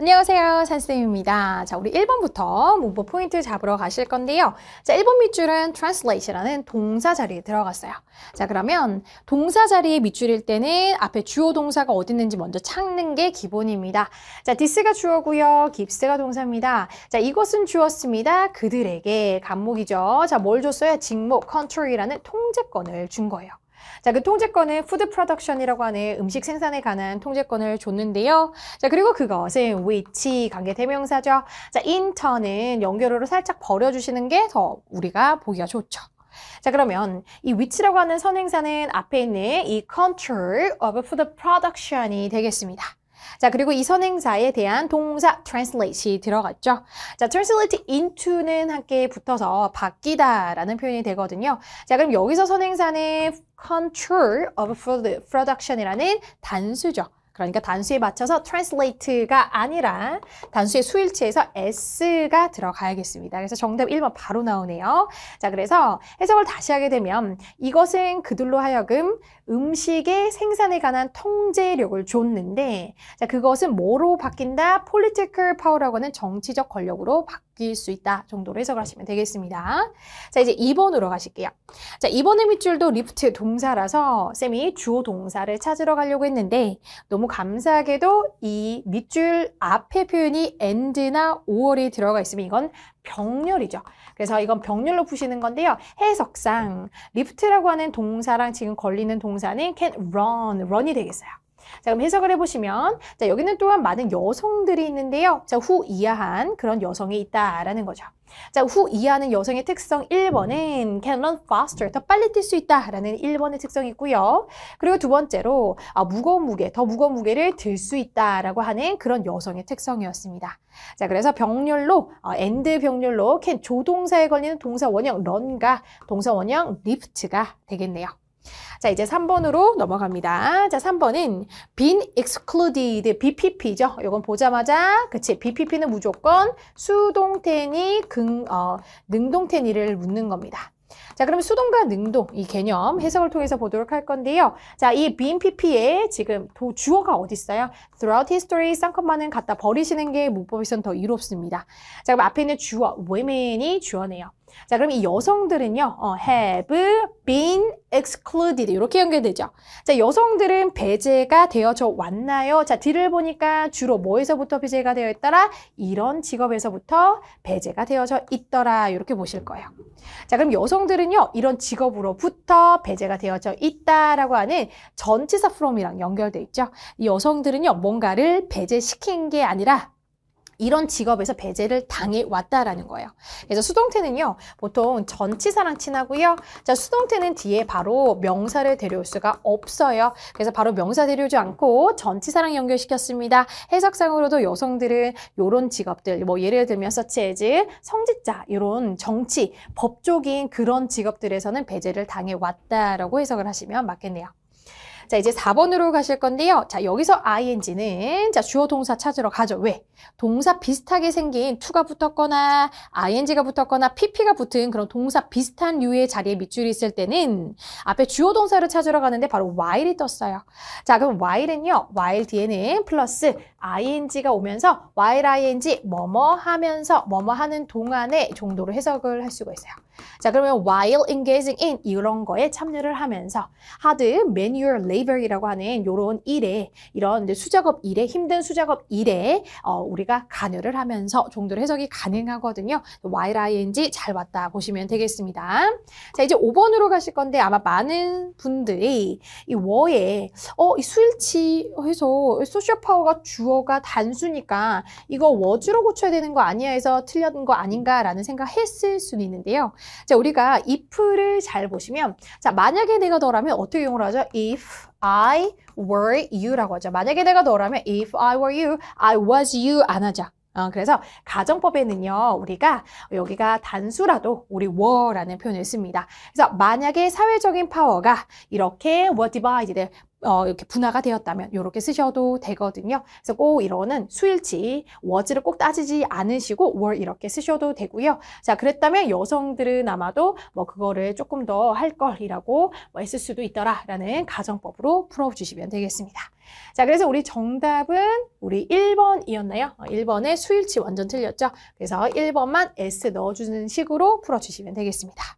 안녕하세요. 산쌤입니다. 자, 우리 1번부터 문법 포인트 잡으러 가실 건데요. 자, 1번 밑줄은 translate라는 동사 자리에 들어갔어요. 자, 그러면 동사 자리에 밑줄일 때는 앞에 주어 동사가 어디 있는지 먼저 찾는 게 기본입니다. 자, this가 주어고요. give스가 동사입니다. 자, 이것은 주었습니다. 그들에게 감목이죠 자, 뭘 줬어요? 직목, country라는 통제권을 준 거예요. 자, 그 통제권은 푸드 프로덕션이라고 하는 음식 생산에 관한 통제권을 줬는데요. 자, 그리고 그것은 위치 관계 대명사죠. 자, 인턴은 연결어로 살짝 버려주시는 게 더 우리가 보기가 좋죠. 자 그러면 이 위치라고 하는 선행사는 앞에 있는 이 control of food production이 되겠습니다. 자, 그리고 이 선행사에 대한 동사 translate이 들어갔죠. 자, translate into는 함께 붙어서 바뀌다라는 표현이 되거든요. 자, 그럼 여기서 선행사는 control of production이라는 단수죠. 그러니까 단수에 맞춰서 translate가 아니라 단수의 수일치에서 s가 들어가야겠습니다. 그래서 정답 1번 바로 나오네요. 자, 그래서 해석을 다시 하게 되면 이것은 그들로 하여금 음식의 생산에 관한 통제력을 줬는데 자, 그것은 뭐로 바뀐다? political power라고 하는 정치적 권력으로 바뀐다. 바뀔 수 있다 정도로 해석을 하시면 되겠습니다. 자, 이제 2번으로 가실게요. 자, 2번의 밑줄도 리프트 동사라서 쌤이 주어 동사를 찾으러 가려고 했는데 너무 감사하게도 이 밑줄 앞에 표현이 end나 5월이 들어가 있으면 이건 병렬이죠. 그래서 이건 병렬로 푸시는 건데요. 해석상 리프트라고 하는 동사랑 지금 걸리는 동사는 can run, run이 되겠어요. 자, 그럼 해석을 해보시면 자, 여기는 또한 많은 여성들이 있는데요. 자, 후 이하한 그런 여성이 있다라는 거죠. 자, 후 이하는 여성의 특성 1번은 can run faster, 더 빨리 뛸 수 있다라는 1번의 특성이 있고요. 그리고 두 번째로 아, 무거운 무게, 더 무거운 무게를 들 수 있다라고 하는 그런 여성의 특성이었습니다. 자, 그래서 병렬로 어, and 병렬로 can 조동사에 걸리는 동사 원형 run과 동사 원형 lift가 되겠네요. 자, 이제 3번으로 넘어갑니다. 자, 3번은 been excluded, BPP죠. 이건 보자마자, 그치. BPP는 무조건 수동태니 근, 어, 능동태니를 묻는 겁니다. 자, 그러면 수동과 능동 이 개념 해석을 통해서 보도록 할 건데요. 자, 이 BMPP의 지금 도, 주어가 어디 있어요? Throughout history 쌍컴만은 갖다 버리시는 게 문법에선 더 이롭습니다. 자, 그럼 앞에 있는 주어 women이 주어네요. 자, 그럼 이 여성들은요, 어, have been excluded 이렇게 연결되죠. 자, 여성들은 배제가 되어져 왔나요? 자, 뒤를 보니까 주로 뭐에서부터 배제가 되어 있더라? 이런 직업에서부터 배제가 되어져 있더라 이렇게 보실 거예요. 자, 그럼 여성들은요, 이런 직업으로부터 배제가 되어져 있다라고 하는 전치사 from이랑 연결돼 있죠. 이 여성들은요, 뭔가를 배제시킨 게 아니라 이런 직업에서 배제를 당해왔다라는 거예요. 그래서 수동태는요. 보통 전치사랑 친하고요. 자 수동태는 뒤에 바로 명사를 데려올 수가 없어요. 그래서 바로 명사 데려오지 않고 전치사랑 연결시켰습니다. 해석상으로도 여성들은 이런 직업들 뭐 예를 들면 서치에즈, 성직자 이런 정치, 법조인 그런 직업들에서는 배제를 당해왔다라고 해석을 하시면 맞겠네요. 자, 이제 4번으로 가실 건데요. 자, 여기서 ing는 자, 주어 동사 찾으러 가죠. 왜? 동사 비슷하게 생긴 to가 붙었거나 ing가 붙었거나 pp가 붙은 그런 동사 비슷한 류의 자리에 밑줄이 있을 때는 앞에 주어 동사를 찾으러 가는데 바로 while이 떴어요. 자, 그럼 while은요. while 뒤에는 플러스 ing가 오면서 while ing 뭐뭐 하면서 뭐뭐 하는 동안에 정도로 해석을 할 수가 있어요. 자 그러면 while engaging in 이런 거에 참여를 하면서 hard manual labor이라고 하는 이런 일에 이런 수작업 일에 힘든 수작업 일에 어, 우리가 관여를 하면서 정도로 해석이 가능하거든요. while ing 잘 왔다 보시면 되겠습니다. 자 이제 5번으로 가실 건데 아마 많은 분들이 이 워에 어, 이 스위치 해서 소셜 파워가 주어 구조가 단수니까 이거 워즈로 고쳐야 되는 거 아니야 해서 틀렸는 거 아닌가라는 생각했을 수는 있는데요. 자, 우리가 if를 잘 보시면 자, 만약에 내가 너라면 어떻게 용어를 하죠? if I were you라고 하죠. 만약에 내가 너라면 if I were you, I was you 안 하죠. 어, 그래서 가정법에는요 우리가 여기가 단수라도 우리 were라는 표현을 씁니다. 그래서 만약에 사회적인 파워가 이렇게 were divided 어, 이렇게 분화가 되었다면 이렇게 쓰셔도 되거든요. 그래서 꼭 이러는 수일치, 워즈를 꼭 따지지 않으시고 월 이렇게 쓰셔도 되고요. 자, 그랬다면 여성들은 아마도 뭐 그거를 조금 더 할 걸이라고 뭐 했을 수도 있더라라는 가정법으로 풀어주시면 되겠습니다. 자, 그래서 우리 정답은 우리 1번이었나요? 1번에 어, 수일치 완전 틀렸죠? 그래서 1번만 S 넣어주는 식으로 풀어주시면 되겠습니다.